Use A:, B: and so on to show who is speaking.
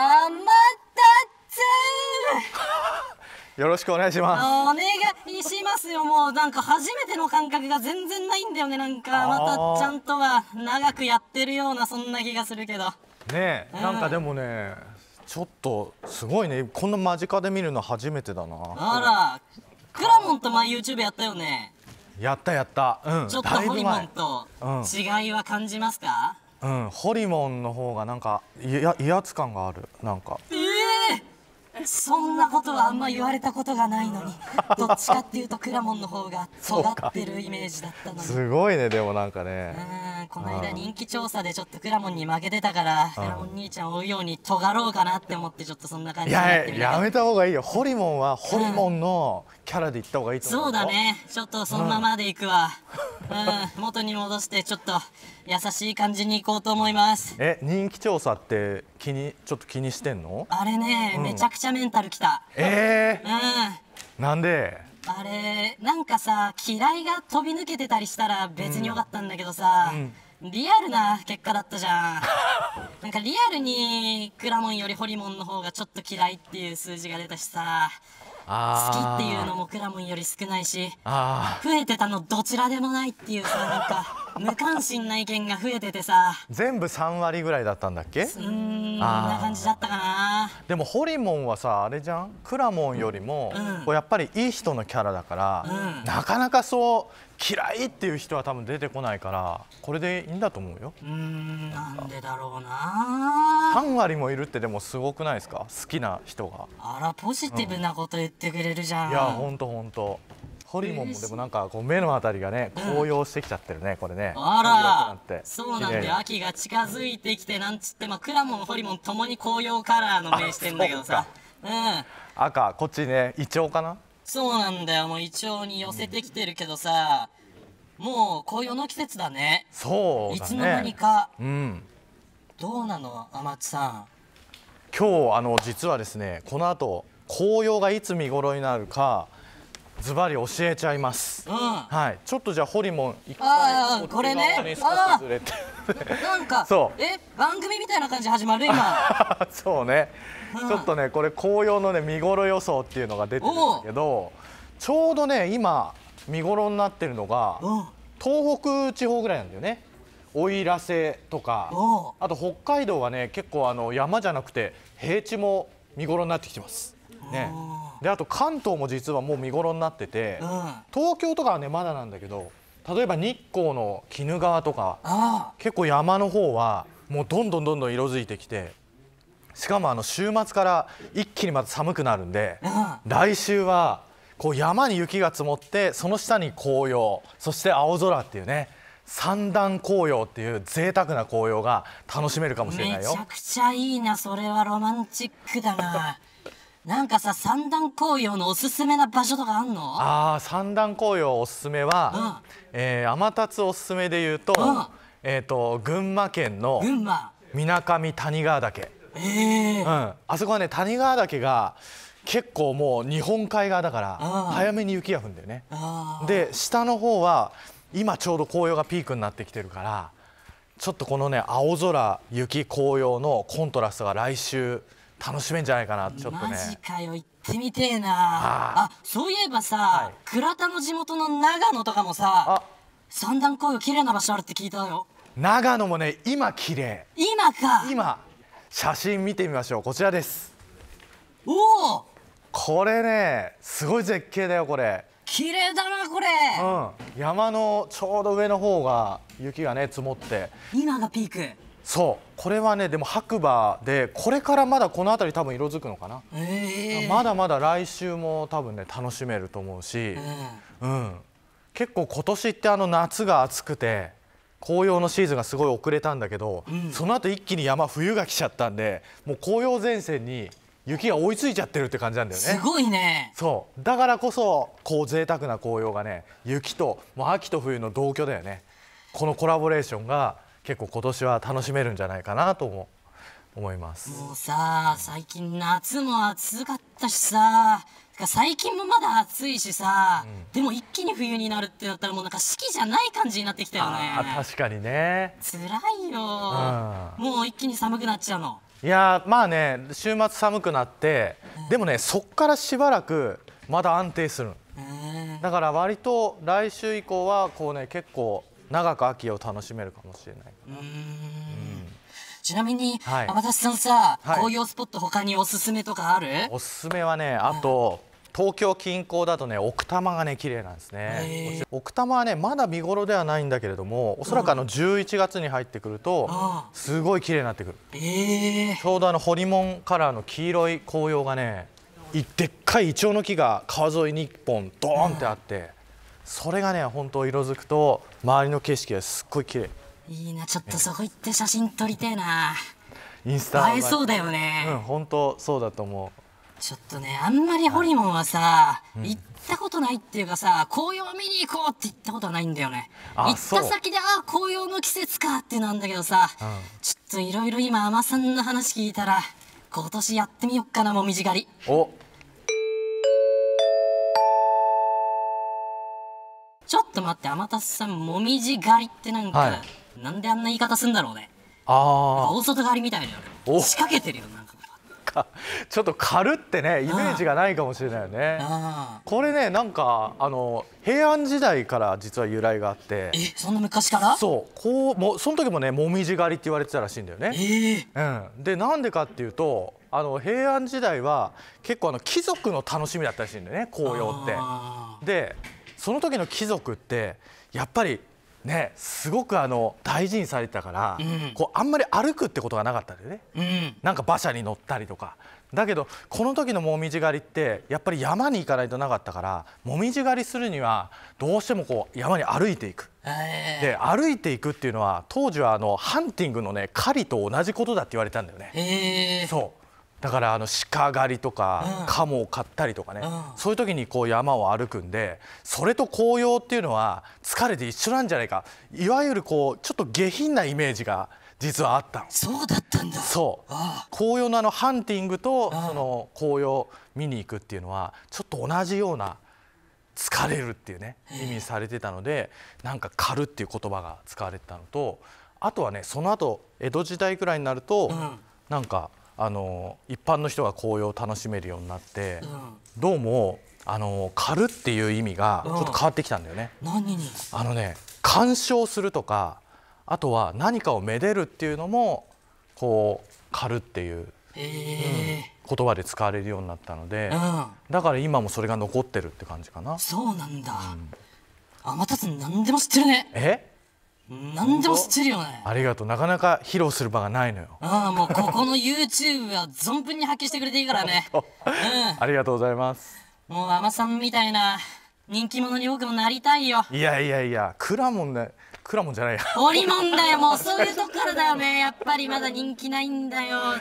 A: またつ
B: よろしくお願いしますお
A: 願いしますよもうなんか初めての感覚が全然ないんだよねなんかまたちゃんとは長くやってるようなそんな気がするけどね
B: え、うん、なんかでもねちょっとすごいねこんな間近で見るの初めてだな
A: あらくらもんと前 YouTube やったよね
B: やったやった、うん、ちょっとホリモン
A: と違いは感じますか、
B: うん、ホリモンの方がなんかや威圧感があるなんかえ
A: ー、そんなことはあんま言われたことがないのに どっちかっていうとくらもんの方が育ってるイメージだったのにす
B: ごいねでもなんかねうんこの間人
A: 気調査でちょっとくらもんに負けてたからくらも兄ちゃんを追うように尖ろうかなって思ってちょっとそんな感じやや
B: めた方がいいよホリモンはホリモンのキャラでいった方がいいと思う、うん、そうだね
A: ちょっとそのままでいくわ、うんうん、元に戻してちょっと優しい感じにいこうと思います
B: え人気調査って気にちょっと気にしてんのあ
A: れね、うん、めちゃくちゃメンタルきたええー、うん、んであれなんかさ嫌いが飛び抜けてたりしたら別によかったんだけどさ、うんリアルな結果だったじゃん なんかリアルにクラもンよりホリモンの方がちょっと嫌いっていう数字が出たしさ
B: 好きっていうのも
A: クラムより少ないし増えてたのどちらでもないっていうさなんか無関心な意見が増えててさ
B: 全部3割ぐらいだったんだっけうんな感
A: じだったかな
B: でもホリモンはさあれじゃんくらもんよりも、うん、やっぱりいい人のキャラだから、うん、なかなかそう嫌いっていう人は多分出てこないからこれでいいんだと思うようんな
A: んでだろうな3
B: 割もいるってでもすごくないですか好きな人が
A: あらポジティブなこと言ってくれるじゃん、うん、いやほ
B: んとほんとホリモンもでもなんかこう目のあたりがね紅葉してきちゃってるね、これね
A: あ
B: らそうなんで
A: 秋が近づいてきてなんつってまあクラモンホリモンともに紅葉カラーの目してんだけどさうん、
B: 赤こっちねイチョウかな
A: そうなんだよもうイチョウに寄せてきてるけどさ、うん、もう紅葉の季節だねそう、ね、いつの間にか、うん、どうなの天津さん
B: 今日あの実はですねこの後紅葉がいつ見頃になるかズバリ教えちゃいます、はいちょっとじゃあホリモン一回これねあな
A: んか そうえ番組みたいな感じ始まる今
B: そうね、ちょっとねこれ紅葉のね見頃予想っていうのが出てるんだけどちょうどね今見頃になってるのが、東北地方ぐらいなんだよね奥入瀬とかあと北海道はね結構あの山じゃなくて平地も見頃になってきてますね、であと関東も実はもう見頃になってて、うん、東京とかはねまだなんだけど例えば日光の鬼怒川とか結構山の方はもうどんどんどんどん色づいてきてしかもあの週末から一気にまた寒くなるんで、うん、来週はこう山に雪が積もってその下に紅葉そして青空っていうね三段紅葉っていう贅沢な紅葉が楽しめるかもしれないよめちゃく
A: ちゃいいなそれはロマンチックだななんかさ三段紅葉のおすすめな場所とかあんの
B: ああ三段紅葉おすすめは、うん、えー、天達おすすめで言うと、うん、えっ、ー、と群馬県のみなかみ谷川岳、えー、うん、あそこはね谷川岳が結構もう日本海側だから早めに雪が降るんだよねで下の方は今ちょうど紅葉がピークになってきてるからちょっとこのね青空雪紅葉のコントラストが来週楽しめんじゃないかなちょっとねマジ
A: かよ行ってみてえなあそういえばさ、はい、倉田の地元の長野とかもさ三段紅葉綺麗な場所あるって聞いたよ
B: 長野もね今綺麗
A: 今か今
B: 写真見てみましょうこちらですおおこれねすごい絶景だよこれ
A: 綺麗だなこれ、
B: うん、山のちょうど上の方が雪がね積もって今がピークそうこれはねでも白馬でこれからまだこの辺り多分色づくのかな、えー、まだまだ来週も多分ね楽しめると思うし、うん、うん、結構今年ってあの夏が暑くて紅葉のシーズンがすごい遅れたんだけど、うん、その後一気に山冬が来ちゃったんでもう紅葉前線に雪が追いついちゃってるって感じなんだよねすごいねそうだからこそこう贅沢な紅葉がね雪ともう秋と冬の同居だよねこのコラボレーションが結構今年は楽しめるんじゃないかなとも思います
A: もうさ最近夏も暑かったしさ最近もまだ暑いしさ、うん、でも一気に冬になるってなったらもうなんか四季じゃない感じになってきたよね
B: 確かにね辛
A: いよ、うん、もう一気に寒くなっちゃうの
B: いやまあね週末寒くなって、うん、でもねそっからしばらくまだ安定する、だから割と来週以降はこうね結構長く秋を楽しめるかもしれない
A: ちなみに、はい、天達さんさ、紅葉ス
B: ポット他におすすめとかあるおすすめはねあと、東京近郊だとね奥多摩がね綺麗なんですね奥多摩はねまだ見頃ではないんだけれどもおそらくあの11月に入ってくるとすごい綺麗になってくる、ちょうどあのホリモンカラーの黄色い紅葉がねでっかいイチョウの木が川沿いに1本ドーンってあって、それがね本当色づくと周りの景色がすっごい綺麗
A: いいなちょっとそこ行って写真撮りてえな
B: インスタ映えそうだよねうん本当そうだと思うちょっ
A: とねあんまりホリモンはさ、はい行ったことないっていうかさ紅葉見に行こうって言ったことはないんだよね行った先でああ紅葉の季節かってなんだけどさ、うん、ちょっといろいろ今海女さんの話聞いたら今年やってみよっかなもみじ狩りおっと待って、天達さん、もみじ狩りってなんか、はい、なんであんな言い方すんだろうね。ああ。大外狩りみたいなよ。仕掛けてるよ、なんか。
B: ちょっと狩るってねイメージがないかもしれないよねこれねなんかあの平安時代から実は由来があってえそんな昔からそうこうもその時もねもみじ狩りって言われてたらしいんだよね、えー、うん、でなんでかっていうとあの平安時代は結構あの貴族の楽しみだったらしいんだよね紅葉ってでその時の貴族ってやっぱりね、すごくあの大事にされてたから、うん、こうあんまり歩くってことがなかったでね、うん、なんか馬車に乗ったりとかだけどこの時の紅葉狩りってやっぱり山に行かないとなかったから紅葉狩りするにはどうしてもこう山に歩いていく、で歩いていくっていうのは当時はあのハンティングのね狩りと同じことだって言われたんだよね。そうだからあの鹿狩りとか、カモを買ったりとかね、そういう時にこう山を歩くんでそれと紅葉っていうのは疲れて一緒なんじゃないかいわゆるこうちょっと下品なイメージが実はあったそうだったんだそう紅葉のあのハンティングとその紅葉見に行くっていうのはちょっと同じような疲れるっていうね意味されてたのでなんか「狩る」っていう言葉が使われてたのとあとはねその後江戸時代くらいになると、うん、なんかあの一般の人が紅葉を楽しめるようになって、どうもあの狩るっていう意味がちょっと変わってきたんだよね。何にあのね鑑賞するとかあとは何かをめでるっていうのもこう狩るっていう、うん、
A: 言
B: 葉で使われるようになったので、うん、だから今もそれが残ってるって感じかな。
A: そうなんだ、うん、天達何でも知ってるね。え何でも知ってるよね
B: ありがとうなかなか披露する場がないのよ
A: ああもうここの YouTube は存分に発揮してくれていいからね、う
B: ん、ありがとうございます
A: もう海さんみたいな人気者に僕もなりたいよ
B: いやいやいやくらもんね、くらもんじゃないやおりもんだよもうそういうとこ
A: からだよね やっぱりまだ人気ないんだよ